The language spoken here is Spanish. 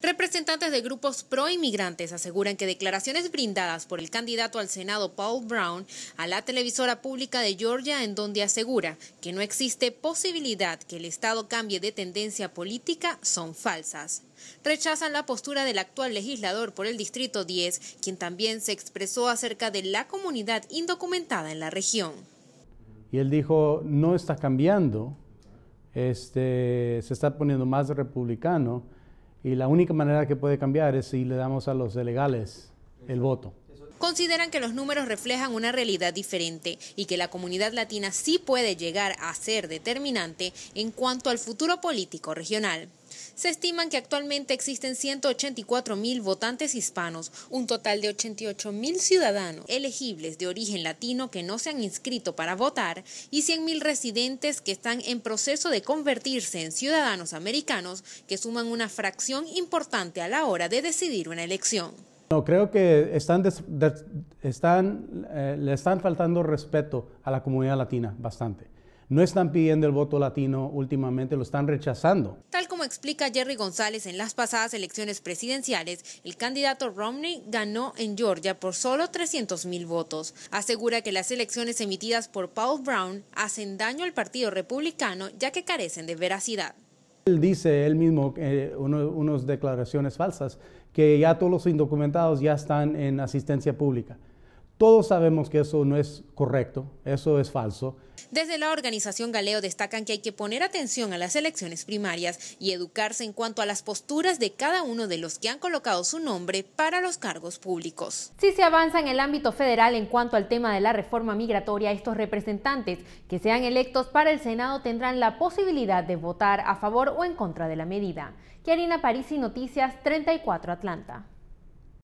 Representantes de grupos pro-inmigrantes aseguran que declaraciones brindadas por el candidato al Senado Paul Brown a la televisora pública de Georgia en donde asegura que no existe posibilidad que el Estado cambie de tendencia política son falsas. Rechazan la postura del actual legislador por el Distrito 10, quien también se expresó acerca de la comunidad indocumentada en la región. Y él dijo, no está cambiando, este, se está poniendo más republicano y la única manera que puede cambiar es si le damos a los delegales el voto consideran que los números reflejan una realidad diferente y que la comunidad latina sí puede llegar a ser determinante en cuanto al futuro político regional. Se estiman que actualmente existen 184 mil votantes hispanos, un total de 88 mil ciudadanos elegibles de origen latino que no se han inscrito para votar y 100 mil residentes que están en proceso de convertirse en ciudadanos americanos que suman una fracción importante a la hora de decidir una elección. No, creo que están, eh, le están faltando respeto a la comunidad latina bastante. No están pidiendo el voto latino últimamente, lo están rechazando. Tal como explica Jerry González, en las pasadas elecciones presidenciales, el candidato Romney ganó en Georgia por solo 300 mil votos. Asegura que las elecciones emitidas por Paul Brown hacen daño al Partido Republicano ya que carecen de veracidad. Él dice él mismo, eh, unas declaraciones falsas, que ya todos los indocumentados ya están en asistencia pública. Todos sabemos que eso no es correcto, eso es falso. Desde la organización Galeo destacan que hay que poner atención a las elecciones primarias y educarse en cuanto a las posturas de cada uno de los que han colocado su nombre para los cargos públicos. Si se avanza en el ámbito federal en cuanto al tema de la reforma migratoria, estos representantes que sean electos para el Senado tendrán la posibilidad de votar a favor o en contra de la medida. Karina Parisi, Noticias 34 Atlanta.